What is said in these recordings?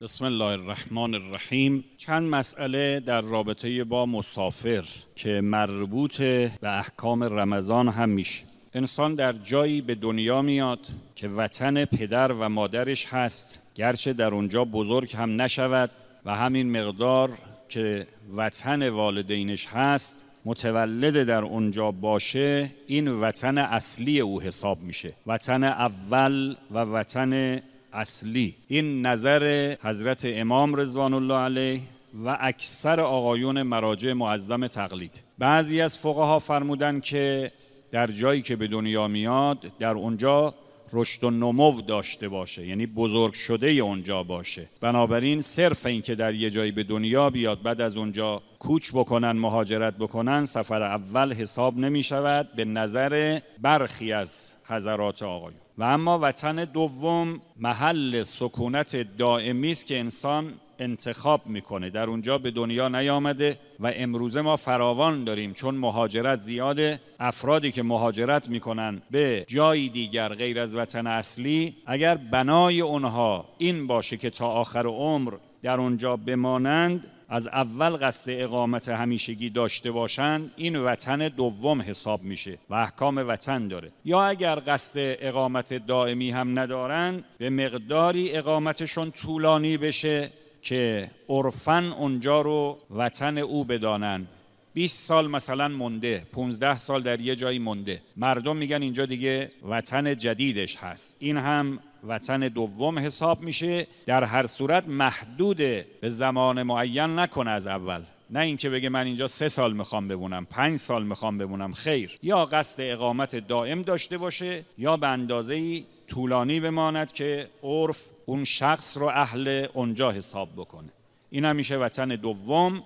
بسم الله الرحمن الرحیم چند مسئله در رابطه با مسافر که مربوط به احکام رمضان هم میشه انسان در جایی به دنیا میاد که وطن پدر و مادرش هست گرچه در اونجا بزرگ هم نشود و همین مقدار که وطن والدینش هست متولد در اونجا باشه این وطن اصلی او حساب میشه وطن اول و وطن اصلی این نظر حضرت امام رضوان الله علیه و اکثر آقایون مراجع معظم تقلید بعضی از فقها فرمودن که در جایی که به دنیا میاد در اونجا رشد و نمو داشته باشه یعنی بزرگ شده اونجا باشه بنابراین صرف این که در یه جایی به دنیا بیاد بعد از اونجا کوچ بکنن مهاجرت بکنن سفر اول حساب نمی شود به نظر برخی از حضرات آقایون و اما وطن دوم محل سکونت دائمی است که انسان انتخاب میکنه در اونجا به دنیا نیامده و امروزه ما فراوان داریم چون مهاجرت زیاده افرادی که مهاجرت میکنن به جایی دیگر غیر از وطن اصلی اگر بنای اونها این باشه که تا آخر عمر در اونجا بمانند از اول قصد اقامت همیشگی داشته باشند این وطن دوم حساب میشه و احکام وطن داره یا اگر قصد اقامت دائمی هم ندارن به مقداری اقامتشون طولانی بشه که عرفن اونجا رو وطن او بدانند 20 سال مثلا مونده 15 سال در یه جایی مونده مردم میگن اینجا دیگه وطن جدیدش هست این هم وطن دوم حساب میشه در هر صورت محدود به زمان معین نکنه از اول نه اینکه بگه من اینجا سه سال میخوام بمونم پنج سال میخوام بمونم خیر یا قصد اقامت دائم داشته باشه یا به اندازه ای طولانی بماند که عرف اون شخص رو اهل اونجا حساب بکنه این هم میشه وطن دوم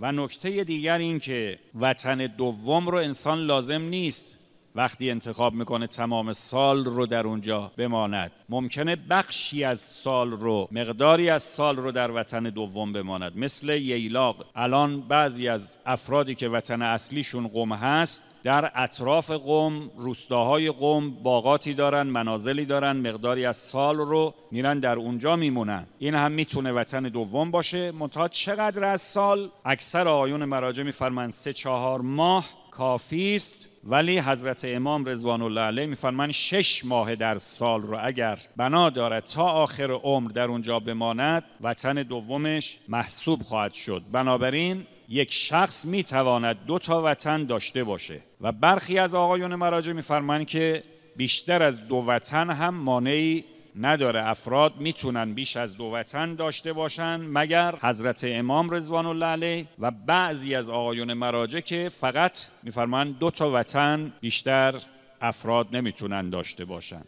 و نکته دیگر این که وطن دوم رو انسان لازم نیست وقتی انتخاب میکنه تمام سال رو در اونجا بماند ممکنه بخشی از سال رو مقداری از سال رو در وطن دوم بماند مثل ییلاق الان بعضی از افرادی که وطن اصلیشون قم هست در اطراف قم روستاهای قم باغاتی دارن منازلی دارن مقداری از سال رو میرن در اونجا میمونن این هم میتونه وطن دوم باشه منتها چقدر از سال اکثر آیون مراجع میفرمن سه چهار ماه کافی است ولی حضرت امام رضوان الله علیه میفرمان شش ماه در سال رو اگر بنا دارد تا آخر عمر در اونجا بماند وطن دومش محسوب خواهد شد بنابراین یک شخص میتواند دو تا وطن داشته باشه و برخی از آقایون مراجع میفرمایند که بیشتر از دو وطن هم مانعی نداره افراد میتونن بیش از دو وطن داشته باشن مگر حضرت امام رضوان الله علیه و بعضی از آقایون مراجع که فقط میفرمایند دو تا وطن بیشتر افراد نمیتونن داشته باشن